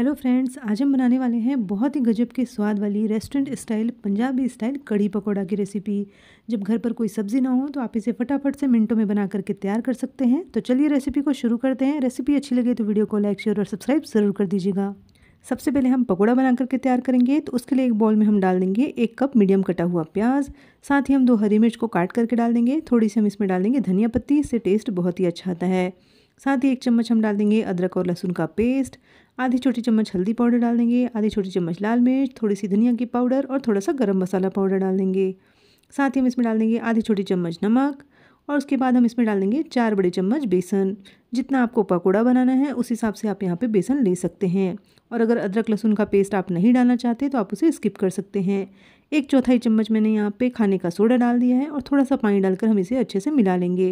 hello friends आज हम बनाने वाले हैं बहुत ही गजब के स्वाद वाली रेस्टोरेंट स्टाइल पंजाबी स्टाइल कड़ी पकौड़ा की रेसिपी जब घर पर कोई सब्ज़ी ना हो तो आप इसे फटाफट से मिनटों में बना करके तैयार कर सकते हैं तो चलिए रेसिपी को शुरू करते हैं रेसिपी अच्छी लगे तो वीडियो को लाइक शेयर और सब्सक्राइब ज़रूर कर दीजिएगा सबसे पहले हम पकौड़ा बना करके तैयार करेंगे तो उसके लिए एक बॉल में हम डाल देंगे एक कप मीडियम कटा हुआ प्याज साथ ही हम दो हरी मिर्च को काट करके डाल देंगे थोड़ी सी हम इसमें डाल देंगे धनिया पत्ती इससे टेस्ट बहुत ही अच्छा आता है साथ ही एक चम्मच हम डाल देंगे अदरक और लहसुन का पेस्ट आधी छोटी चम्मच हल्दी पाउडर डाल देंगे आधी छोटी चम्मच लाल मिर्च थोड़ी सी धनिया की पाउडर और थोड़ा सा गर्म मसाला पाउडर डाल देंगे साथ ही हम इसमें डाल देंगे आधी छोटी चम्मच नमक और उसके बाद हम इसमें डाल देंगे चार बड़े चम्मच बेसन जितना आपको पकौड़ा बनाना है उस हिसाब से आप यहाँ पर बेसन ले सकते हैं और अगर अदरक लहसुन का पेस्ट आप नहीं डालना चाहते तो आप उसे स्किप कर सकते हैं एक चौथाई चम्मच मैंने यहाँ पर खाने का सोडा डाल दिया है और थोड़ा सा पानी डालकर हम इसे अच्छे से मिला लेंगे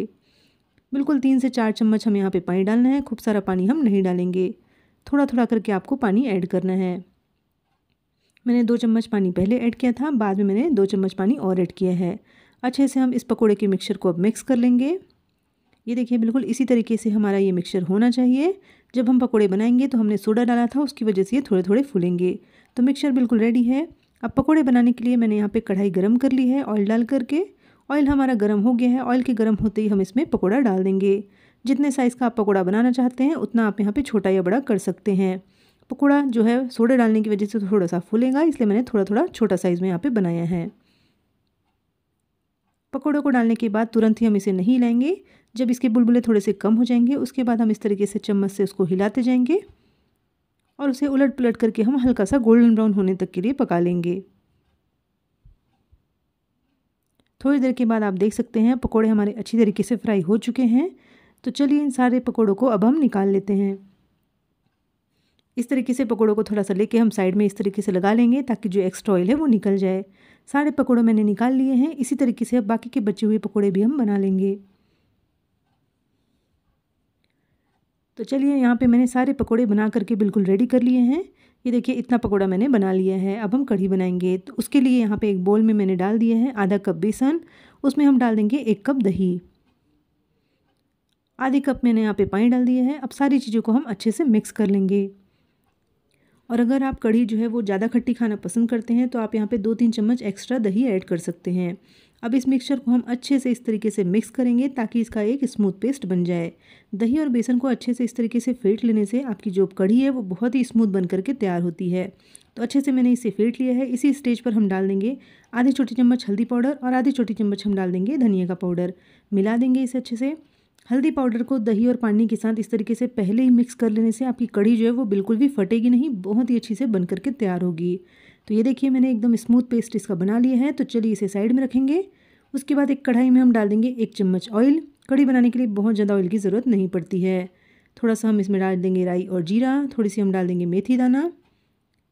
बिल्कुल तीन से चार चम्मच हम यहाँ पे पानी डालना है खूब सारा पानी हम नहीं डालेंगे थोड़ा थोड़ा करके आपको पानी ऐड करना है मैंने दो चम्मच पानी पहले ऐड किया था बाद में मैंने दो चम्मच पानी और ऐड किया है अच्छे से हम इस पकोड़े के मिक्सचर को अब मिक्स कर लेंगे ये देखिए बिल्कुल इसी तरीके से हमारा ये मिक्सचर होना चाहिए जब हम पकोड़े बनाएंगे तो हमने सोडा डाला था उसकी वजह से ये थोड़े थोड़े फूलेंगे तो मिक्सचर बिल्कुल रेडी है अब पकोड़े बनाने के लिए मैंने यहाँ पर कढ़ाई गर्म कर ली है ऑयल डाल करके ऑयल हमारा गर्म हो गया है ऑयल के गर्म होते ही हम इसमें पकौड़ा डाल देंगे जितने साइज़ का आप पकौड़ा बनाना चाहते हैं उतना आप यहाँ पर छोटा या बड़ा कर सकते हैं पकौड़ा जो है सोडा डालने की वजह से थोड़ा सा फूलेगा इसलिए मैंने थोड़ा थोड़ा छोटा साइज़ में यहाँ पर बनाया है पकौड़ों को डालने के बाद तुरंत ही हम इसे नहीं लाएंगे जब इसके बुलबुले थोड़े से कम हो जाएंगे उसके बाद हम इस तरीके से चम्मच से उसको हिलाते जाएंगे और उसे उलट पलट करके हम हल्का सा गोल्डन ब्राउन होने तक के लिए पका लेंगे थोड़ी देर के बाद आप देख सकते हैं पकौड़े हमारे अच्छी तरीके से फ्राई हो चुके हैं तो चलिए इन सारे पकौड़ों को अब हम निकाल लेते हैं इस तरीके से पकौड़ों को थोड़ा सा लेके हम साइड में इस तरीके से लगा लेंगे ताकि जो एक्स्ट्रा ऑयल है वो निकल जाए सारे पकौड़े मैंने निकाल लिए हैं इसी तरीके से अब बाकी के बचे हुए पकौड़े भी हम बना लेंगे तो चलिए यहाँ पे मैंने सारे पकौड़े बना करके बिल्कुल रेडी कर लिए हैं ये देखिए इतना पकौड़ा मैंने बना लिया है अब हम कढ़ी बनाएंगे तो उसके लिए यहाँ पे एक बोल में मैंने डाल दिए हैं आधा कप बेसन उसमें हम डाल देंगे एक कप दही आधी कप मैंने यहाँ पे पानी डाल दिया है अब सारी चीज़ों को हम अच्छे से मिक्स कर लेंगे और अगर आप कढ़ी जो है वो ज़्यादा खट्टी खाना पसंद करते हैं तो आप यहाँ पे दो तीन चम्मच एक्स्ट्रा दही ऐड कर सकते हैं अब इस मिक्सचर को हम अच्छे से इस तरीके से मिक्स करेंगे ताकि इसका एक स्मूथ पेस्ट बन जाए दही और बेसन को अच्छे से इस तरीके से फेंट लेने से आपकी जो कढ़ी है वो बहुत ही स्मूथ बन करके तैयार होती है तो अच्छे से मैंने इसे फेंट लिया है इसी स्टेज पर हम डाल देंगे आधी छोटी चम्मच हल्दी पाउडर और आधी छोटी चम्मच हम डाल देंगे धनिया का पाउडर मिला देंगे इसे अच्छे से हल्दी पाउडर को दही और पानी के साथ इस तरीके से पहले ही मिक्स कर लेने से आपकी कड़ी जो है वो बिल्कुल भी फटेगी नहीं बहुत ही अच्छी से बन करके तैयार होगी तो ये देखिए मैंने एकदम स्मूथ पेस्ट इसका बना लिया है तो चलिए इसे साइड में रखेंगे उसके बाद एक कढ़ाई में हम डाल देंगे एक चम्मच ऑयल कड़ी बनाने के लिए बहुत ज़्यादा ऑयल की ज़रूरत नहीं पड़ती है थोड़ा सा हम इसमें डाल देंगे राई और जीरा थोड़ी सी हम डाल देंगे मेथी दाना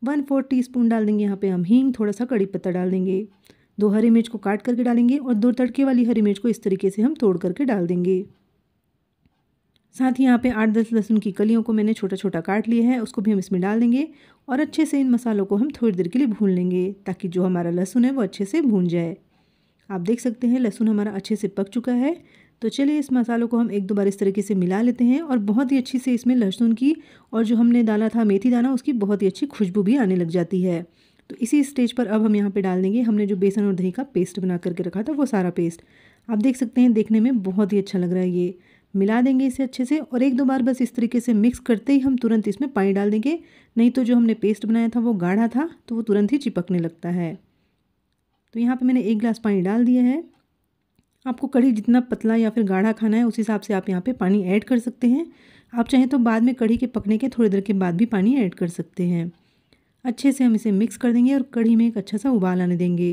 वन फोर टी स्पून डाल देंगे यहाँ पे हम हींग थोड़ा सा कड़ी पत्ता डाल देंगे दो हरी मिर्च को काट करके डालेंगे और दो तड़के वाली हरी मिर्च को इस तरीके से हम तोड़ करके डाल देंगे साथ ही यहाँ पे आठ दस लहसुन की कलियों को मैंने छोटा छोटा काट लिया है उसको भी हम इसमें डाल देंगे और अच्छे से इन मसालों को हम थोड़ी देर के लिए भून लेंगे ताकि जो हमारा लहसुन है वो अच्छे से भून जाए आप देख सकते हैं लहसुन हमारा अच्छे से पक चुका है तो चलिए इस मसालों को हम एक दो बार इस तरीके से मिला लेते हैं और बहुत ही अच्छी से इसमें लहसुन की और जो हमने डाला था मेथी दाना उसकी बहुत ही अच्छी खुशबू भी आने लग जाती है तो इसी स्टेज पर अब हम यहाँ पे डाल देंगे हमने जो बेसन और दही का पेस्ट बना करके रखा था वो सारा पेस्ट आप देख सकते हैं देखने में बहुत ही अच्छा लग रहा है ये मिला देंगे इसे अच्छे से और एक दो बार बस इस तरीके से मिक्स करते ही हम तुरंत इसमें पानी डाल देंगे नहीं तो जो हमने पेस्ट बनाया था वो गाढ़ा था तो वो तुरंत ही चिपकने लगता है तो यहाँ पे मैंने एक गिलास पानी डाल दिया है आपको कढ़ी जितना पतला या फिर गाढ़ा खाना है उस हिसाब से आप यहाँ पर पानी ऐड कर सकते हैं आप चाहें तो बाद में कढ़ी के पकने के थोड़ी देर के बाद भी पानी ऐड कर सकते हैं अच्छे से हम इसे मिक्स कर देंगे और कढ़ी में एक अच्छा सा उबाल आने देंगे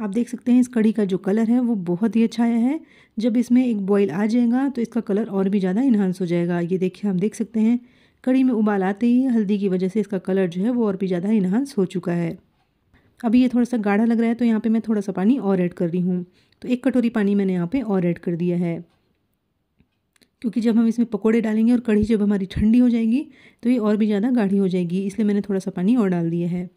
आप देख सकते हैं इस कड़ी का जो कलर है वो बहुत ही अच्छा आया है जब इसमें एक बॉईल आ जाएगा तो इसका कलर और भी ज़्यादा इन्हांस हो जाएगा ये देखिए हम देख सकते हैं कड़ी में उबाल आते ही हल्दी की वजह से इसका कलर जो है वो और भी ज़्यादा इन्हांस हो चुका है अभी ये थोड़ा सा गाढ़ा लग रहा है तो यहाँ पर मैं थोड़ा सा पानी और ऐड कर रही हूँ तो एक कटोरी पानी मैंने यहाँ पर और ऐड कर दिया है क्योंकि जब हम इसमें पकौड़े डालेंगे और कढ़ी जब हमारी ठंडी हो जाएगी तो ये और भी ज़्यादा गाढ़ी हो जाएगी इसलिए मैंने थोड़ा सा पानी और डाल दिया है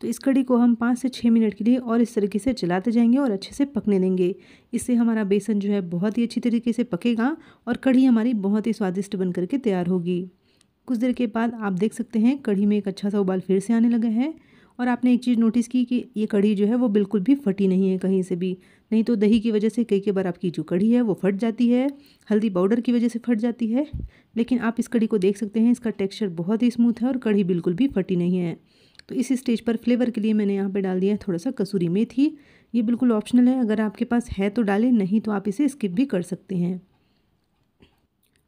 तो इस कड़ी को हम पाँच से छः मिनट के लिए और इस तरीके से चलाते जाएंगे और अच्छे से पकने देंगे इससे हमारा बेसन जो है बहुत ही अच्छी तरीके से पकेगा और कढ़ी हमारी बहुत ही स्वादिष्ट बन करके तैयार होगी कुछ देर के बाद आप देख सकते हैं कढ़ी में एक अच्छा सा उबाल फिर से आने लगा है और आपने एक चीज़ नोटिस की कि ये कढ़ी जो है वो बिल्कुल भी फटी नहीं है कहीं से भी नहीं तो दही की वजह से कई कई बार आपकी जो कढ़ी है वो फट जाती है हल्दी पाउडर की वजह से फट जाती है लेकिन आप इस कढ़ी को देख सकते हैं इसका टेक्सचर बहुत ही स्मूथ है और कढ़ी बिल्कुल भी फटी नहीं है तो इस स्टेज पर फ्लेवर के लिए मैंने यहाँ पे डाल दिया है थोड़ा सा कसूरी मेथी ये बिल्कुल ऑप्शनल है अगर आपके पास है तो डालें नहीं तो आप इसे स्किप भी कर सकते हैं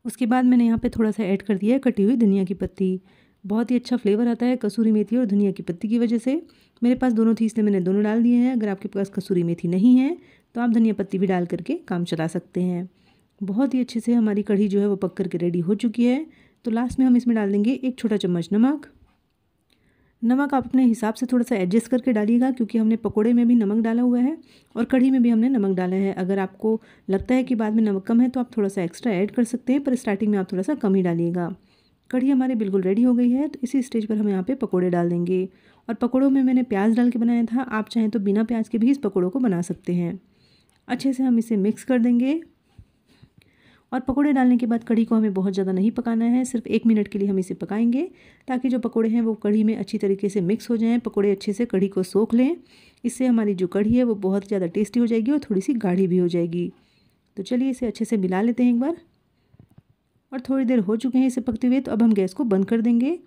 उसके बाद मैंने यहाँ पे थोड़ा सा ऐड कर दिया है कटी हुई धनिया की पत्ती बहुत ही अच्छा फ्लेवर आता है कसूरी मेथी और धनिया की पत्ती की वजह से मेरे पास दोनों थी इसलिए मैंने दोनों डाल दिए हैं अगर आपके पास कसूरी मेथी नहीं है तो आप धनिया पत्ती भी डाल करके काम चला सकते हैं बहुत ही अच्छे से हमारी कढ़ी जो है वो पक करके रेडी हो चुकी है तो लास्ट में हम इसमें डाल देंगे एक छोटा चम्मच नमक नमक आप अपने हिसाब से थोड़ा सा एडजस्ट करके डालिएगा क्योंकि हमने पकोड़े में भी नमक डाला हुआ है और कढ़ी में भी हमने नमक डाला है अगर आपको लगता है कि बाद में नमक कम है तो आप थोड़ा सा एक्स्ट्रा ऐड कर सकते हैं पर स्टार्टिंग में आप थोड़ा सा कम ही डालिएगा कढ़ी हमारे बिल्कुल रेडी हो गई है तो इसी स्टेज पर हम यहाँ पर पकौड़े डाल देंगे और पकौड़ों में मैंने प्याज डाल के बनाया था आप चाहें तो बिना प्याज के भी इस पकौड़ों को बना सकते हैं अच्छे से हम इसे मिक्स कर देंगे और पकोड़े डालने के बाद कढ़ी को हमें बहुत ज़्यादा नहीं पकाना है सिर्फ एक मिनट के लिए हम इसे पकाएंगे ताकि जो पकोड़े हैं वो कढ़ी में अच्छी तरीके से मिक्स हो जाएँ पकोड़े अच्छे से कढ़ी को सोख लें इससे हमारी जो कढ़ी है वो बहुत ज़्यादा टेस्टी हो जाएगी और थोड़ी सी गाढ़ी भी हो जाएगी तो चलिए इसे अच्छे से मिला लेते हैं एक बार और थोड़ी देर हो चुके हैं इसे पकते हुए तो अब हम गैस को बंद कर देंगे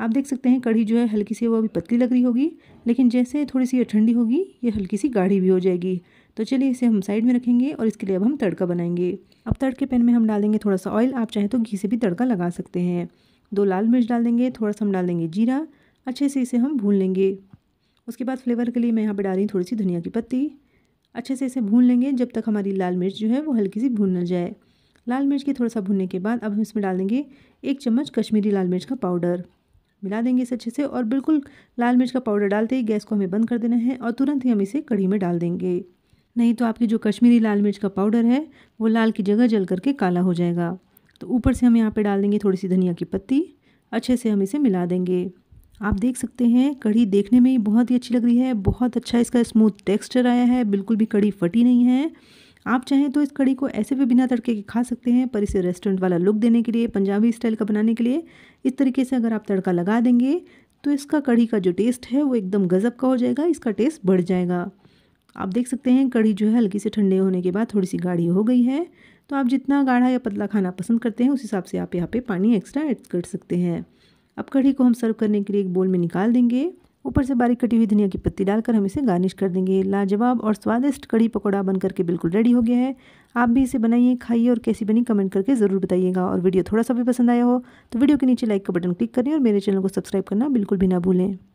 आप देख सकते हैं कढ़ी जो है हल्की सी वो अभी पतली लग रही होगी लेकिन जैसे थोड़ी सी ये ठंडी होगी ये हल्की सी गाढ़ी भी हो जाएगी तो चलिए इसे हम साइड में रखेंगे और इसके लिए अब हम तड़का बनाएंगे अब तड़के पैन में हम डालेंगे थोड़ा सा ऑयल आप चाहें तो घी से भी तड़का लगा सकते हैं दो लाल मिर्च डाल देंगे थोड़ा सा हम डाल देंगे जीरा अच्छे से इसे हम भून लेंगे उसके बाद फ्लेवर के लिए मैं यहाँ पर डाल रही हूँ थोड़ी सी धनिया की पत्ती अच्छे से इसे भून लेंगे जब तक हमारी लाल मिर्च जो है वो हल्की सी भून न जाए लाल मिर्च के थोड़ा सा भूनने के बाद अब हम इसमें डाल देंगे एक चम्मच कश्मीरी लाल मिर्च का पाउडर मिला देंगे इसे अच्छे से और बिल्कुल लाल मिर्च का पाउडर डालते ही गैस को हमें बंद कर देना है और तुरंत ही हम इसे कढ़ी में डाल देंगे नहीं तो आपकी जो कश्मीरी लाल मिर्च का पाउडर है वो लाल की जगह जल करके काला हो जाएगा तो ऊपर से हम यहाँ पे डाल देंगे थोड़ी सी धनिया की पत्ती अच्छे से हम इसे मिला देंगे आप देख सकते हैं कढ़ी देखने में ही बहुत ही अच्छी लग रही है बहुत अच्छा इसका स्मूथ टेक्स्चर आया है बिल्कुल भी कढ़ी फटी नहीं है आप चाहें तो इस कड़ी को ऐसे भी बिना तड़के के खा सकते हैं पर इसे रेस्टोरेंट वाला लुक देने के लिए पंजाबी स्टाइल का बनाने के लिए इस तरीके से अगर आप तड़का लगा देंगे तो इसका कड़ी का जो टेस्ट है वो एकदम गज़ब का हो जाएगा इसका टेस्ट बढ़ जाएगा आप देख सकते हैं कड़ी जो है हल्की से ठंडे होने के बाद थोड़ी सी गाढ़ी हो गई है तो आप जितना गाढ़ा या पतला खाना पसंद करते हैं उस हिसाब से आप यहाँ पे पानी एक्स्ट्रा ऐड कर सकते हैं अब कढ़ी को हम सर्व करने के लिए एक बोल में निकाल देंगे ऊपर से बारीक कटी हुई धनिया की पत्ती डालकर हम इसे गार्निश कर देंगे लाजवाब और स्वादिष्ट कड़ी पकौड़ा बन करके बिल्कुल रेडी हो गया है आप भी इसे बनाइए खाइए और कैसी बनी कमेंट करके ज़रूर बताइएगा और वीडियो थोड़ा सा भी पसंद आया हो तो वीडियो के नीचे लाइक का बटन क्लिक करें और मेरे चैनल को सब्सक्राइब करना बिल्कुल भी ना भूलें